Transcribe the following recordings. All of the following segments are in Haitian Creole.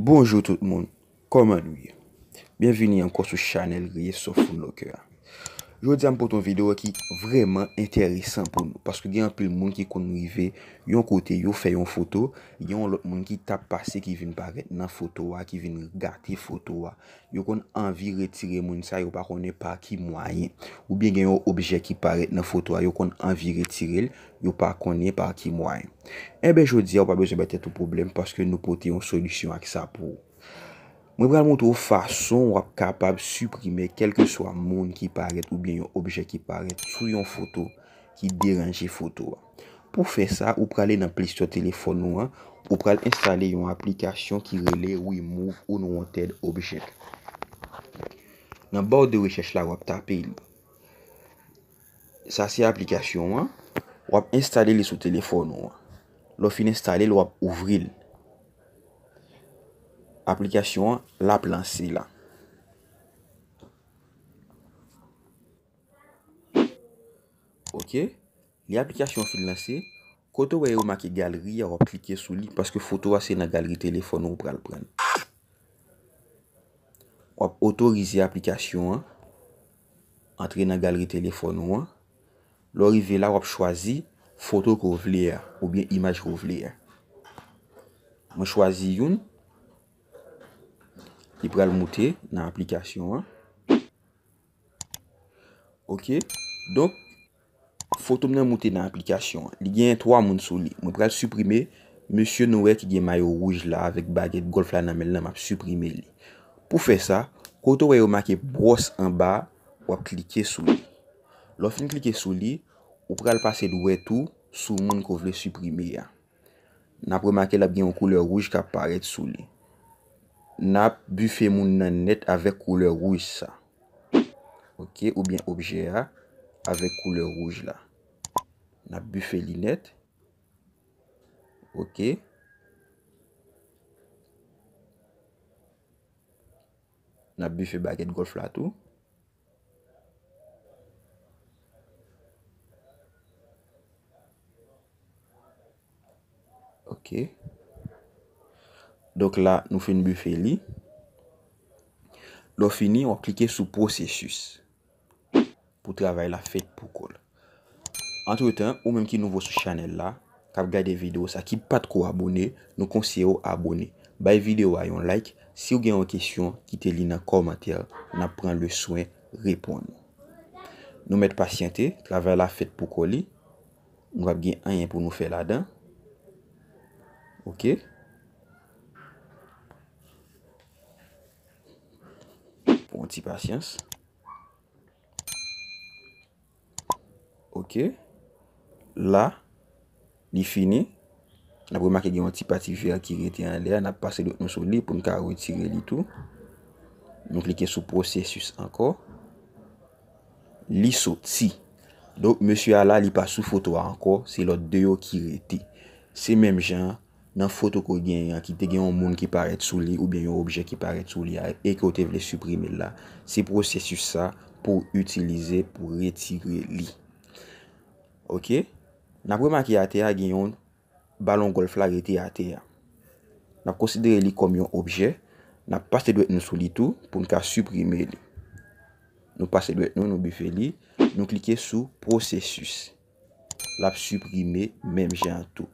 Bonjou tout moun, koman wye? Bienvini anko sou chanel Gie Sofoun Lokewa Jou di am pou ton video ki vreman enteresan pou nou. Paske gen apil moun ki kon rive yon kote yon fè yon foto, yon lot moun ki tap pase ki vin paret nan fotowa, ki vin regate fotowa. Yon kon anvi retire moun sa, yon pa kone pa ki mwayen. Ou bien gen yon objek ki paret nan fotowa, yon kon anvi retirel, yon pa kone pa ki mwayen. Ebe jou di, ou pa bezo bete tou problem, paske nou pote yon solusyon ak sa pou. Mwen bral moutou fason wap kapab suprime kelke swa moun ki paret ou bien yon objek ki paret sou yon foto ki deranje foto wa. Pou fe sa, wap prale nan plis sou telefon wap, wap prale instale yon aplikasyon ki rele ou yon moun ou nou an tèd objek. Nan bò ou de rechèche la wap tape il. Sa si aplikasyon wap, wap instale li sou telefon wap. Lo fin instale l wap ouvri l. Aplikasyon la plansi la. Ok. Li aplikasyon flansi. Kote wè yon maki galeri a wap klike sou li. Paske foto wase nan galeri telefon ou pral pran. Wap otorize aplikasyon. Entre nan galeri telefon ou. Lo rive la wap chwazi foto kou vle ya. Ou bien imaj kou vle ya. Mwen chwazi yon. Li pral mute nan aplikasyon an. Ok, donk, fotou mnen mute nan aplikasyon an. Li gen yon 3 moun sou li. Mwen pral suprime, monsye noue ki gen mayo rouj la, avik baget, golf la nan men la, mwen pral suprime li. Pou fe sa, koto wè yon make bros an ba, wap klike sou li. Lofin klike sou li, wap pral pase dwe tou sou moun kou vle suprime ya. Napre make la gen yon koule rouj kap paret sou li. Nap bufe moun nan net avek koule rouj sa. Ok, oubyen obje a, avek koule rouj la. Nap bufe li net. Ok. Nap bufe baget golf la tou. Ok. Ok. Donk la nou fe yon bufe li. Donk fini ou klike sou prosesus pou travay la fet pou kol. Antre tan ou menm ki nouvo sou chanel la, kap gade video sa ki pat ko abone, nou konseyo abone. Bay video ayon like, si ou gen yon kesyon, kite li nan komantel, nan pran le soen, repon nou. Nou met pasyente, travay la fet pou kol li. Nou ap gen anyen pou nou fe la dan. Ok? pou an ti patiens. Ok. La, li fini. Na pou maki gen an ti pati ver ki rete an le. Na pase lout nou sou li pou mka retire li tou. Nou flike sou prosesus anko. Li sou ti. Donk, monsi ala li pa sou fotwa anko. Se lout deyo ki rete. Se menm jan. nan fotokou gen yon ki te gen yon moun ki paret sou li ou ben yon obje ki paret sou li a e ki yo te vle suprime la. Se prosesu sa pou utilize pou retire li. Ok? Nan preman ki ate a gen yon balon golf la rete ate a. Nan konsidere li kom yon obje, nan pase dwet nou sou li tou pou nou ka suprime li. Nou pase dwet nou nou bife li. Nou klike sou prosesu la suprime menm gen tou.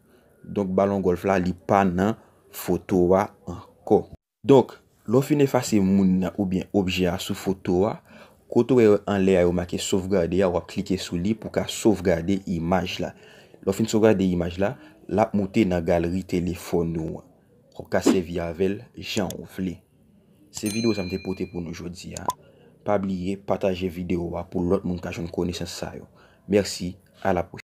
Donk balon golf la li pa nan fotowa anko. Donk, lo fin e fase moun nan oubyen obje a sou fotowa, koto we anle a yo mak e sovgade a ou a klike sou li pou ka sovgade imaj la. Lo fin sovgade imaj la, la mouten nan galeri telefon ou an. Kwa kase vi avel, jan ou vle. Se video sa m te pote pou nou jodi a. Pabliye, pataje video wa pou lot moun ka joun kone san sayo. Mersi, ala poch.